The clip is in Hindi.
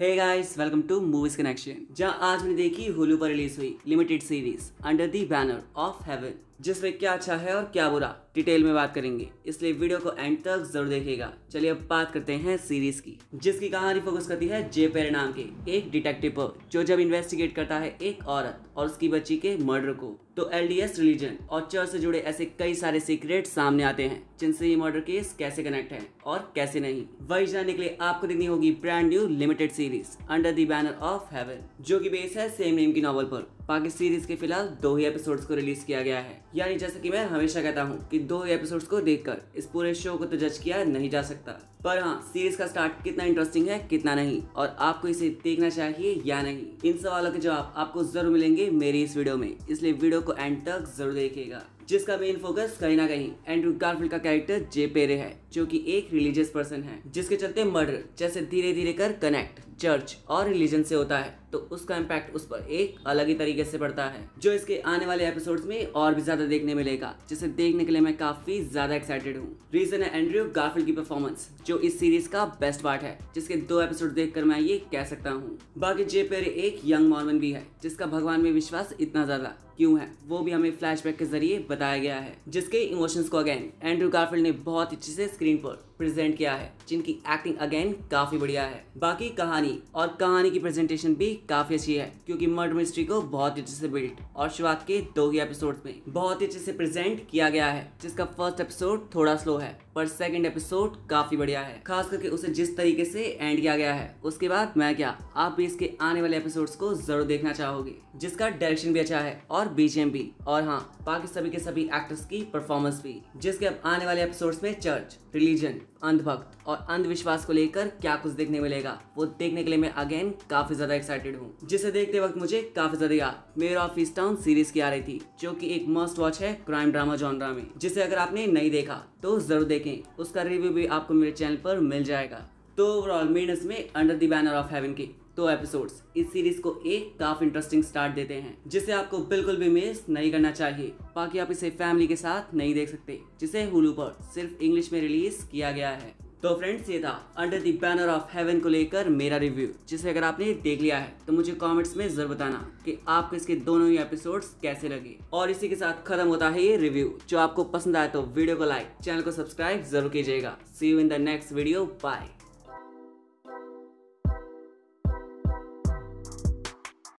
hey guys welcome to movies connection जहां आज मैंने देखी होलू पर रिलीज हुई limited series under the banner of heaven जिसमें क्या अच्छा है और क्या बुरा डिटेल में बात करेंगे इसलिए वीडियो को एंड तक जरूर देखिएगा चलिए अब बात करते हैं सीरीज की जिसकी कहानी फोकस करती है जे पेर नाम के एक डिटेक्टिव पर जो जब इन्वेस्टिगेट करता है एक औरत और उसकी बच्ची के मर्डर को तो एल रिलीजन और चर्च से जुड़े ऐसे कई सारे सीक्रेट सामने आते हैं जिनसे ये मर्डर केस कैसे कनेक्ट है और कैसे नहीं वही जानने के लिए आपको देखनी होगी brand new limited series under the banner of heaven जो की बेस है सेम नेम की नॉवल पर बाकी सीरीज के फिलहाल दो ही एपिसोड्स को रिलीज किया गया है यानी जैसे कि मैं हमेशा कहता हूँ कि दो ही एपिसोड्स को देखकर इस पूरे शो को तो जज किया नहीं जा सकता पर हाँ सीरीज का स्टार्ट कितना इंटरेस्टिंग है कितना नहीं और आपको इसे देखना चाहिए या नहीं इन सवालों के जवाब आपको जरूर मिलेंगे मेरी इस वीडियो में इसलिए वीडियो को एंड तक जरूर देखिएगा जिसका मेन फोकस कहीं ना कहीं एंड्रू गार्फिल का कैरेक्टर जे पेरे है जो कि एक रिलीजियस पर्सन है जिसके चलते मर्डर जैसे धीरे धीरे कर कनेक्ट चर्च और रिलीजन से होता है तो उसका इम्पैक्ट उस पर एक अलग ही तरीके से पड़ता है जो इसके आने वाले एपिसोड्स में और भी ज़्यादा देखने मिलेगा जिसे देखने के लिए मैं काफ़ी ज़्यादा एक्साइटेड हूँ रीज़न है एंड्रयू गाफिल की परफॉर्मेंस जो इस सीरीज का बेस्ट पार्ट है जिसके दो एपिसोड देख मैं ये कह सकता हूँ बाकी जे पेरे एक यंग मॉर्मन भी है जिसका भगवान में विश्वास इतना ज़्यादा क्यों है वो भी हमें फ्लैशबैक के जरिए बताया गया है जिसके इमोशंस को अगेन एंड्रू गारफील्ड ने बहुत अच्छे से स्क्रीन पर प्रेजेंट किया है जिनकी एक्टिंग अगेन काफी बढ़िया है बाकी कहानी और कहानी की प्रेजेंटेशन भी काफ़ी अच्छी है क्योंकि मर्डर मिस्ट्री को बहुत ही अच्छे से बिल्ड और शुरुआत के दो ही एपिसोड में बहुत ही अच्छे से प्रेजेंट किया गया है जिसका फर्स्ट एपिसोड थोड़ा स्लो है पर सेकंड एपिसोड काफी बढ़िया है खास करके उसे जिस तरीके से एंड किया गया है उसके बाद मैं क्या आप भी इसके आने वाले एपिसोड्स को जरूर देखना चाहोगे जिसका डायरेक्शन भी अच्छा है और बीजेम भी और हाँ बाकी सभी के सभी एक्टर्स की परफॉर्मेंस भी जिसके अब आने वाले एपिसोड्स में चर्च रिलीजन अंधभक्त और अंधविश्वास को लेकर क्या कुछ देखने मिलेगा वो देखने के लिए मैं अगेन काफी ज्यादा एक्साइटेड हूँ जिसे देखते वक्त मुझे काफी ज्यादा याद मेरा ईस्ट टाउन सीरीज की आ रही थी जो की एक मस्ट वॉच है क्राइम ड्रामा जॉनरा में जिसे अगर आपने नहीं देखा तो जरूर देख देखें उसका रिव्यू भी आपको मेरे चैनल पर मिल जाएगा तो ओवरऑल मीनस में under the banner of heaven के दो तो एपिसोड्स इस सीरीज को एक काफी इंटरेस्टिंग स्टार्ट देते हैं जिसे आपको बिल्कुल भी मिस नहीं करना चाहिए बाकी आप इसे फैमिली के साथ नहीं देख सकते जिसे हुलू पर सिर्फ इंग्लिश में रिलीज किया गया है तो फ्रेंड्स ये था under the banner of heaven को लेकर मेरा रिव्यू जिसे अगर आपने देख लिया है तो मुझे कमेंट्स में जरूर बताना कि आपको इसके दोनों ही एपिसोड्स कैसे लगे और इसी के साथ खत्म होता है ये रिव्यू जो आपको पसंद आए तो वीडियो को लाइक चैनल को सब्सक्राइब जरूर कीजिएगा see you in the next video bye